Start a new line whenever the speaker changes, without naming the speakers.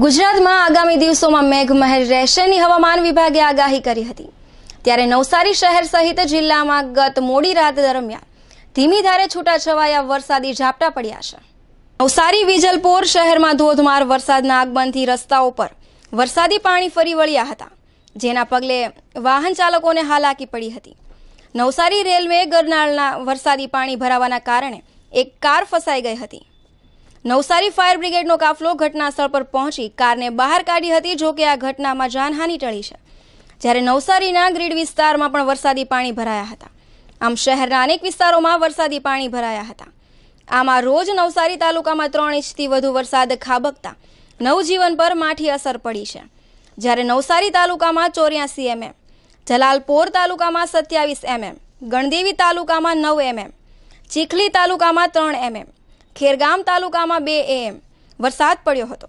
ગુજરાતમાં આગામી દિવસોમાં મેઘમહેર રહેશેની હવામાન વિભાગે આગાહી કરી હતી ત્યારે નવસારી શહેર સહિત જિલ્લામાં ગત મોડી રાત દરમિયાન ધીમી ધારે છૂટાછવાયા વરસાદી ઝાપટા પડ્યા છે નવસારી વિજલપોર શહેરમાં ધોધમાર વરસાદના આગમનથી રસ્તાઓ પર વરસાદી પાણી ફરી વળ્યા હતા જેના પગલે વાહન ચાલકોને હાલાકી પડી હતી નવસારી રેલવે ગરનાળના વરસાદી પાણી ભરાવાના કારણે એક કાર ફસાઈ ગઈ હતી નવસારી ફાયર બ્રિગેડનો કાફલો ઘટનાસ્થળ પર પહોંચી કારને બહાર કાઢી હતી જોકે આ ઘટનામાં જાનહાનિ ટળી છે જ્યારે નવસારીના ગ્રીડ વિસ્તારમાં પણ વરસાદી પાણી ભરાયા હતા આમ શહેરના અનેક વિસ્તારોમાં વરસાદી પાણી ભરાયા હતા આમાં રોજ નવસારી તાલુકામાં ત્રણ ઇંચથી વધુ વરસાદ ખાબકતા નવજીવન પર માઠી અસર પડી છે જ્યારે નવસારી તાલુકામાં ચોર્યાસી એમએમ જલાલપોર તાલુકામાં સત્યાવીસ એમએમ ગણદેવી તાલુકામાં નવ એમએમ ચીખલી તાલુકામાં ત્રણ એમએમ ખેરગામ તાલુકામાં બે એમ વરસાદ પડ્યો હતો